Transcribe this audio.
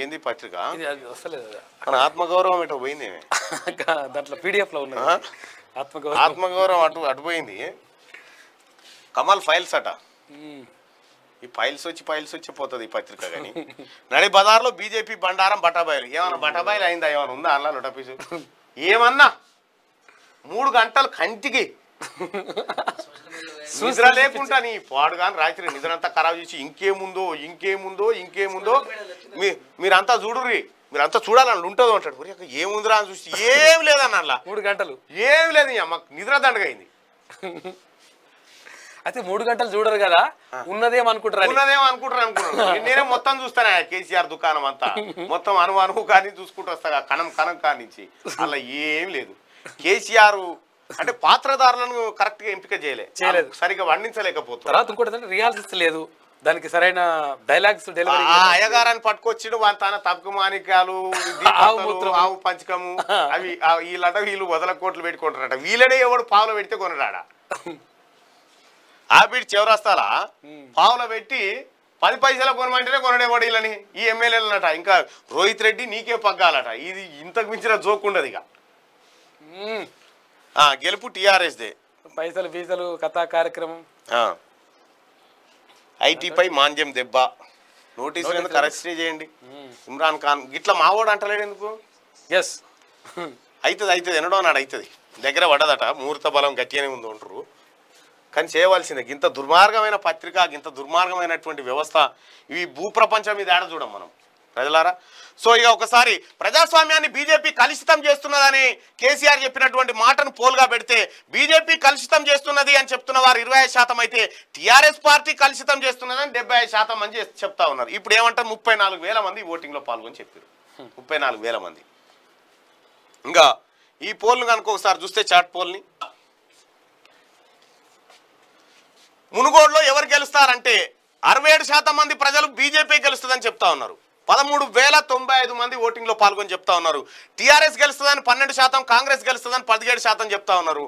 ఏంది పత్రిక మన ఆత్మగౌరవం ఇటు పోయింది దాంట్లో పీడిఎఫ్ లో ఉన్నా ఆత్మగౌరవం ఆత్మగౌరవం అటు అటు పోయింది కమాల్ ఫైల్స్ అట ఈ ఫైల్స్ వచ్చి ఫైల్స్ వచ్చి పోతుంది ఈ పత్రిక కానీ నడి బజార్లో బీజేపీ బండారం బటాబాయిలు ఏమన్నా బటాబాయిలు అయిందా ఏమైనా ఉందా అలా లొటపీసు ఏమన్నా మూడు గంటలు కంటికి నిద్ర లేకుండా నీ పాడు కానీ రాత్రి నిద్రంతా ఖరాబ్ చేసి ఇంకేముందో ఇంకేముందో ఇంకేముందో మీ మీరంతా చూడుర్రి మీరంతా చూడాలని ఉంటుంది అంటాడు ఏముందిరా అని చూసి ఏం లేదన్న అలా మూడు గంటలు ఏం లేదు మాకు నిద్ర దండగైంది అయితే మూడు గంటలు చూడరు కదా ఉన్నదేం అనుకుంటారు ఉన్నదేమో అనుకుంటారు అనుకుంటున్నాను నేనే మొత్తం చూస్తాను కేసీఆర్ దుకాణం అంతా మొత్తం అనుమానం కానీ చూసుకుంటూ వస్తా కణం కణం కానించి అలా ఏం లేదు కేసీఆర్ అంటే పాత్రధారణను కరెక్ట్ గా ఎంపిక చేయలేదు చేయలేదు సరిగా వండించలేకపోతుంది తర్వాత ఇంకోటి లేదు దానికి సరైన డైలాగ్స్ డెలివరీ అయ్యగారాన్ని పట్టుకొచ్చిడు వాళ్ళ తన తప్పు మాణికాలు ఆవు పంచకము అవి వీళ్ళంట వీళ్ళు వదల కోట్లు పెట్టుకుంటారట వీళ్ళనే ఎవడు పావులు పెడితే కొనరాడా ఆ బీట్ చివరస్తాల పావులు పెట్టి పది పైసల కొనమంటేనే కొనడేవాడు వీళ్ళని ఈ ఎమ్మెల్యేలనట ఇంకా రోహిత్ రెడ్డి నీకే పగ్గాలట ఇది ఇంతకు మించిన జోక్ ఉండదు ఇక గెలుపు దే పైసలు ఫీజలు కథా కార్యక్రమం ఐటీపై మాంద్యం దెబ్బ నోటీసులు ఎందుకు అరెస్ట్ చేయండి ఇమ్రాన్ ఖాన్ గిట్లా మావోడు అంటలేడు ఎందుకు ఎస్ అవుతుంది అవుతుంది ఎన్నడో నాడు అవుతుంది దగ్గర పడదట ముహూర్త బలం గట్టిగానే ఉంది ఉంటారు కానీ చేయవలసిందే ఇంత దుర్మార్గమైన పత్రిక ఇంత దుర్మార్గమైనటువంటి వ్యవస్థ ఇవి భూప్రపంచం మీద ఆడ చూడం మనం ప్రజలారా సో ఇక ఒకసారి ప్రజాస్వామ్యాన్ని బీజేపీ కలుషితం చేస్తున్నదని కేసీఆర్ చెప్పినటువంటి మాటను పోల్గా పెడితే బీజేపీ కలుషితం చేస్తున్నది అని చెప్తున్న వారు ఇరవై శాతం అయితే టీఆర్ఎస్ పార్టీ కలుషితం చేస్తున్నదని డెబ్బై శాతం అని చెప్తా ఉన్నారు ఇప్పుడు ఏమంటారు ముప్పై మంది ఓటింగ్లో పాల్గొని చెప్పారు ముప్పై మంది ఇంకా ఈ పోల్ను కనుక ఒకసారి చూస్తే చాట్ పోల్ని మునుగోడులో ఎవరు గెలుస్తారంటే అరవై ఏడు శాతం మంది ప్రజలు బీజేపీ గెలుస్తుందని చెప్తా ఉన్నారు పదమూడు వేల తొంభై ఐదు మంది ఓటింగ్లో పాల్గొని చెప్తా ఉన్నారు టీఆర్ఎస్ గెలుస్తుందని పన్నెండు శాతం కాంగ్రెస్ గెలుస్తుందని పదిహేడు శాతం చెప్తా ఉన్నారు